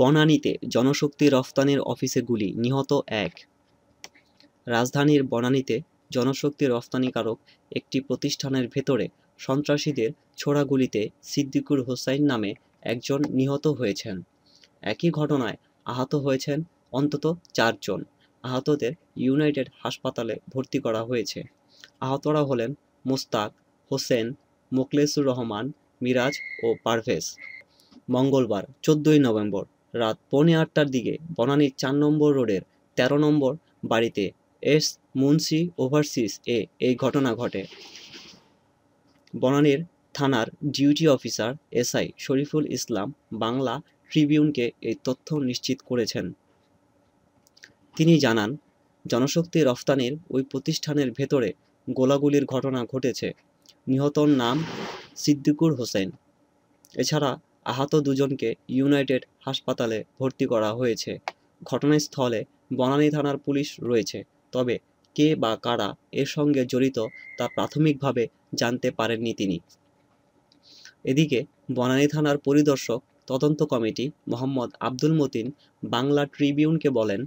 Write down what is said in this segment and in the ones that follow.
বনানীতে জনশক্তি রফতানির অফিসে গুলি নিহত এক রাজধানীর বনানীতে জনশক্তি রফতানিকারক একটি প্রতিষ্ঠানের ভেতরে সন্ত্রাসীদের ছোড়া গুলিতে সিদ্দিকুর হোসাইন নামে একজন নিহত হয়েছেন একই ঘটনায় আহত হয়েছেন অন্তত চারজন আহতদের ইউনাইটেড হাসপাতালে ভর্তি করা হয়েছে আহতরা হলেন মোস্তাক হোসেন মোকলেসুর রহমান মিরাজ ও পারভেজ মঙ্গলবার চোদ্দই নভেম্বর রাত পৌনে আটটার দিকে বনানীর চার নম্বর রোডের ১৩ নম্বর বাড়িতে এস মুন্সি ওভারসিস এ এই ঘটনা ঘটে বনানীর থানার duty officer SI Shariful Islam Bangla ট্রিবিউনকে এই তথ্য নিশ্চিত করেছেন তিনি জানান জনশক্তি রফতানির ওই প্রতিষ্ঠানের ভেতরে গোলাগুলির ঘটনা ঘটেছে নিহতর নাম সিদ্দিকুর হোসেন এছাড়া আহত দুজনকে ইউনাইটেড হাসপাতালে ভর্তি করা হয়েছে ঘটনাস্থলে বনানী থানার পুলিশ রয়েছে তবে কে বা কারা এর সঙ্গে জড়িত তা প্রাথমিকভাবে জানতে পারেননি তিনি এদিকে বনানী থানার পরিদর্শক তদন্ত কমিটি মোহাম্মদ আব্দুল মতিন বাংলা ট্রিবিউনকে বলেন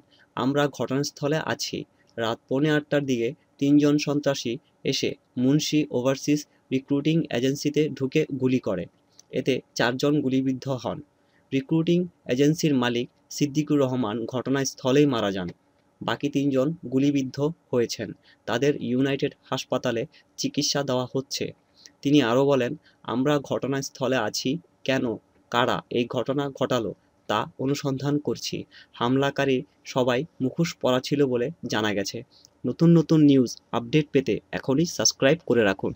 আমরা ঘটনাস্থলে আছি রাত পৌনে আটটার দিকে তিনজন সন্ত্রাসী এসে মুন্সি ওভারসিস রিক্রুটিং এজেন্সিতে ঢুকে গুলি করে এতে চারজন গুলিবিদ্ধ হন রিক্রুটিং এজেন্সির মালিক সিদ্দিকুর রহমান ঘটনাস্থলেই মারা যান বাকি তিনজন গুলিবিদ্ধ হয়েছেন তাদের ইউনাইটেড হাসপাতালে চিকিৎসা দেওয়া হচ্ছে তিনি আরও বলেন আমরা ঘটনাস্থলে আছি কেন কারা এই ঘটনা ঘটালো তা অনুসন্ধান করছি হামলাকারী সবাই মুখোশ পরা ছিল বলে জানা গেছে নতুন নতুন নিউজ আপডেট পেতে এখনই সাবস্ক্রাইব করে রাখুন